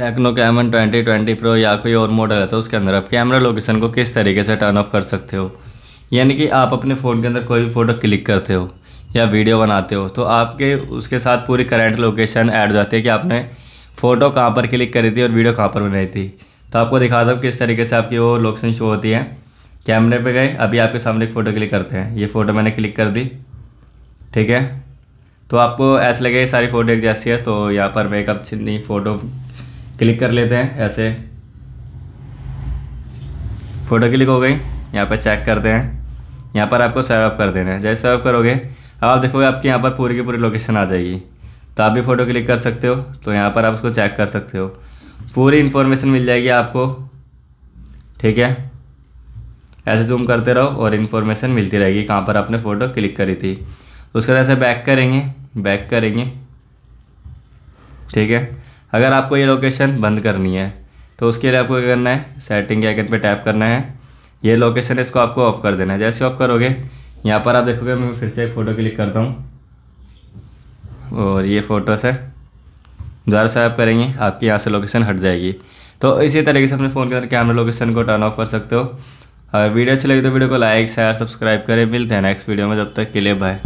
techno Camon twenty twenty pro या कोई और मॉडल है तो उसके अंदर आप कैमरा लोकेशन को किस तरीके से टर्न ऑफ कर सकते हो यानी कि आप अपने फ़ोन के अंदर कोई भी फ़ोटो क्लिक करते हो या वीडियो बनाते हो तो आपके उसके साथ पूरी करंट लोकेशन ऐड हो जाती है कि आपने फ़ोटो कहाँ पर क्लिक करी थी और वीडियो कहाँ पर बनाई थी तो आपको दिखाता हूँ किस तरीके से आपकी वो लोकेशन शो होती है कैमरे पर गए अभी आपके सामने एक फ़ोटो क्लिक करते हैं ये फ़ोटो मैंने क्लिक कर दी ठीक है तो आपको ऐसा लगे सारी फ़ोटो एक जैसी है तो यहाँ पर मैं एक अच्छी फ़ोटो क्लिक कर लेते हैं ऐसे फ़ोटो क्लिक हो गई यहाँ पर चेक करते हैं यहाँ पर आपको सेवअप कर देना है जैसे सेवअप करोगे अब आप देखोगे आपके यहाँ पर पूरी की पूरी लोकेशन आ जाएगी तो आप भी फ़ोटो क्लिक कर सकते हो तो यहाँ पर आप उसको चेक कर सकते हो पूरी इन्फॉर्मेशन मिल जाएगी आपको ठीक है ऐसे जूम करते रहो और इन्फॉर्मेशन मिलती रहेगी कहाँ पर आपने फ़ोटो क्लिक करी थी उसके बाद ऐसे बैक करेंगे बैक करेंगे ठीक है अगर आपको ये लोकेशन बंद करनी है तो उसके लिए आपको क्या करना है सेटिंग के आइकन पे टैप करना है ये लोकेशन इसको आपको ऑफ़ कर देना है जैसे ऑफ़ करोगे यहाँ पर आप देखोगे मैं फिर से एक फ़ोटो क्लिक करता हूँ और ये फ़ोटोस है दोबारा से आप करेंगे आपकी यहाँ से लोकेशन हट जाएगी तो इसी तरीके से अपने फ़ोन के अंदर कैमरा लोकेशन को टर्न ऑफ कर सकते हो अगर वीडियो अच्छी लगी तो वीडियो को लाइक शेयर सब्सक्राइब करें मिलते हैं नेक्स्ट वीडियो में जब तक के लिए बाय